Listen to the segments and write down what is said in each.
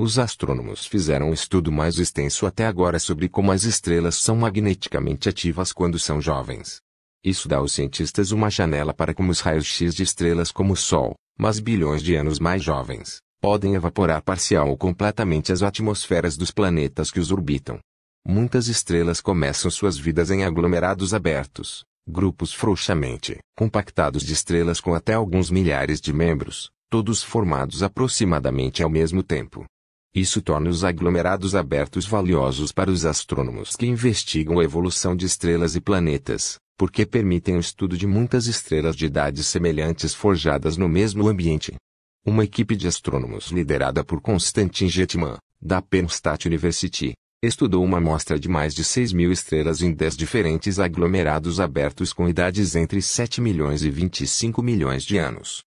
Os astrônomos fizeram um estudo mais extenso até agora sobre como as estrelas são magneticamente ativas quando são jovens. Isso dá aos cientistas uma janela para como os raios-x de estrelas como o Sol, mas bilhões de anos mais jovens, podem evaporar parcial ou completamente as atmosferas dos planetas que os orbitam. Muitas estrelas começam suas vidas em aglomerados abertos, grupos frouxamente compactados de estrelas com até alguns milhares de membros, todos formados aproximadamente ao mesmo tempo. Isso torna os aglomerados abertos valiosos para os astrônomos que investigam a evolução de estrelas e planetas, porque permitem o estudo de muitas estrelas de idades semelhantes forjadas no mesmo ambiente. Uma equipe de astrônomos liderada por Constantin Jetman, da Penn State University, estudou uma amostra de mais de 6 mil estrelas em 10 diferentes aglomerados abertos com idades entre 7 milhões e 25 milhões de anos.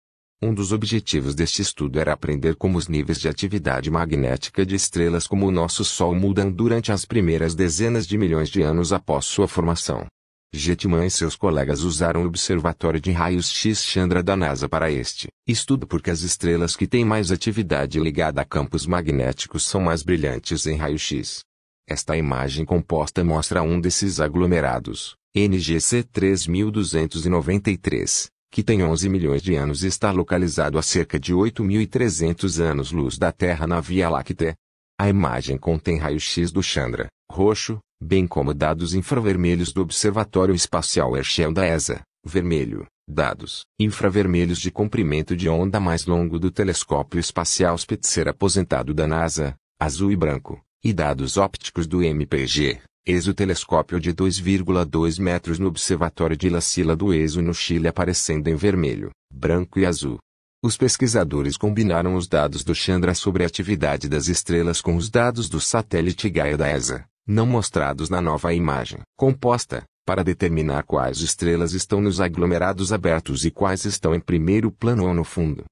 Um dos objetivos deste estudo era aprender como os níveis de atividade magnética de estrelas como o nosso Sol mudam durante as primeiras dezenas de milhões de anos após sua formação. Jetman e seus colegas usaram o Observatório de Raios-X Chandra da NASA para este estudo porque as estrelas que têm mais atividade ligada a campos magnéticos são mais brilhantes em raio-X. Esta imagem composta mostra um desses aglomerados, NGC 3293, que tem 11 milhões de anos e está localizado a cerca de 8.300 anos-luz da Terra na Via Láctea. A imagem contém raio-x do Chandra, roxo, bem como dados infravermelhos do Observatório Espacial Herschel da ESA, vermelho, dados infravermelhos de comprimento de onda mais longo do telescópio espacial Spitzer aposentado da NASA, azul e branco, e dados ópticos do MPG, Eis o telescópio de 2,2 metros no observatório de La Silla do ESO no Chile aparecendo em vermelho, branco e azul. Os pesquisadores combinaram os dados do Chandra sobre a atividade das estrelas com os dados do satélite Gaia da ESA, não mostrados na nova imagem composta, para determinar quais estrelas estão nos aglomerados abertos e quais estão em primeiro plano ou no fundo.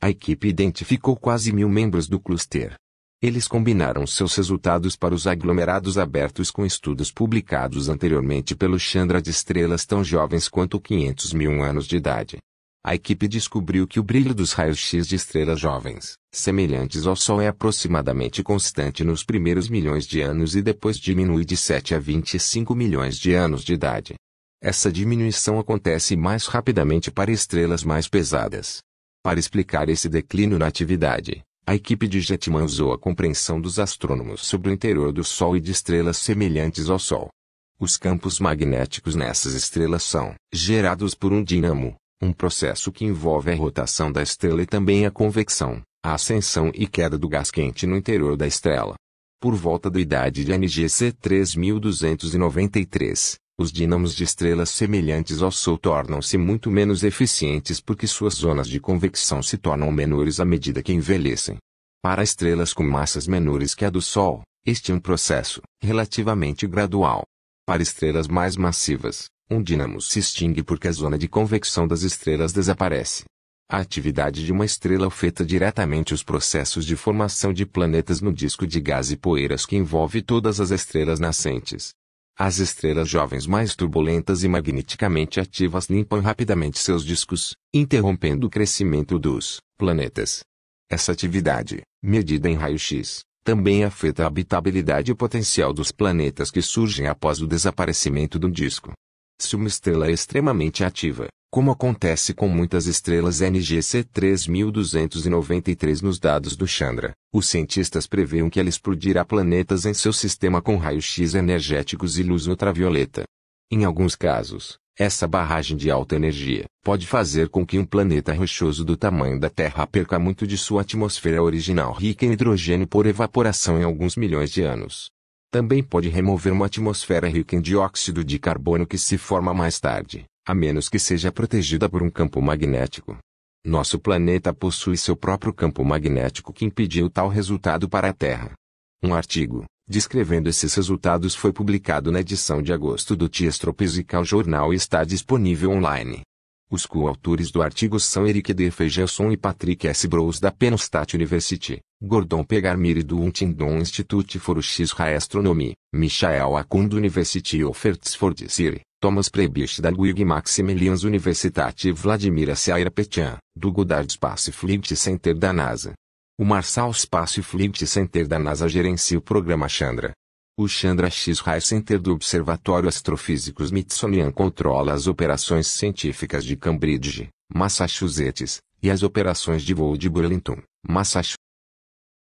A equipe identificou quase mil membros do cluster, eles combinaram seus resultados para os aglomerados abertos com estudos publicados anteriormente pelo Chandra de estrelas tão jovens quanto 500 mil anos de idade. A equipe descobriu que o brilho dos raios-x de estrelas jovens, semelhantes ao Sol, é aproximadamente constante nos primeiros milhões de anos e depois diminui de 7 a 25 milhões de anos de idade. Essa diminuição acontece mais rapidamente para estrelas mais pesadas. Para explicar esse declínio na atividade, a equipe de Jetman usou a compreensão dos astrônomos sobre o interior do Sol e de estrelas semelhantes ao Sol. Os campos magnéticos nessas estrelas são gerados por um dínamo, um processo que envolve a rotação da estrela e também a convecção, a ascensão e queda do gás quente no interior da estrela. Por volta da idade de NGC 3293, os dínamos de estrelas semelhantes ao Sol tornam-se muito menos eficientes porque suas zonas de convecção se tornam menores à medida que envelhecem. Para estrelas com massas menores que a do Sol, este é um processo relativamente gradual. Para estrelas mais massivas, um dínamo se extingue porque a zona de convecção das estrelas desaparece. A atividade de uma estrela afeta diretamente os processos de formação de planetas no disco de gás e poeiras que envolve todas as estrelas nascentes. As estrelas jovens mais turbulentas e magneticamente ativas limpam rapidamente seus discos, interrompendo o crescimento dos planetas. Essa atividade, medida em raio-x, também afeta a habitabilidade e potencial dos planetas que surgem após o desaparecimento do disco. Se uma estrela é extremamente ativa, como acontece com muitas estrelas NGC 3293 nos dados do Chandra, os cientistas preveem que ela explodirá planetas em seu sistema com raios-x energéticos e luz ultravioleta. Em alguns casos, essa barragem de alta energia pode fazer com que um planeta rochoso do tamanho da Terra perca muito de sua atmosfera original rica em hidrogênio por evaporação em alguns milhões de anos. Também pode remover uma atmosfera rica em dióxido de carbono que se forma mais tarde, a menos que seja protegida por um campo magnético. Nosso planeta possui seu próprio campo magnético que impediu tal resultado para a Terra. Um artigo, descrevendo esses resultados foi publicado na edição de agosto do Geostropesical Journal e está disponível online. Os coautores do artigo são Eric D. Feijelson e Patrick S. Brous da Penn State University, Gordon Garmire do Huntington Institute for X-Ray Astronomy, Michael Akund University of Hertford City, Thomas Prebisch da Luigi Maximilians Universitat e Vladimir Saira Petian, do Goddard Space Flight Center da NASA. O Marshall Space Flight Center da NASA gerencia o programa Chandra, o Chandra X Ray Center do Observatório Astrofísico Smithsonian controla as operações científicas de Cambridge, Massachusetts, e as operações de voo de Burlington, Massachusetts.